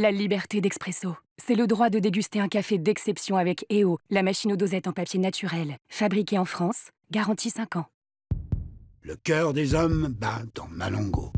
La liberté d'expresso. C'est le droit de déguster un café d'exception avec EO, la machine aux dosettes en papier naturel, fabriquée en France, garantie 5 ans. Le cœur des hommes bat dans Malango.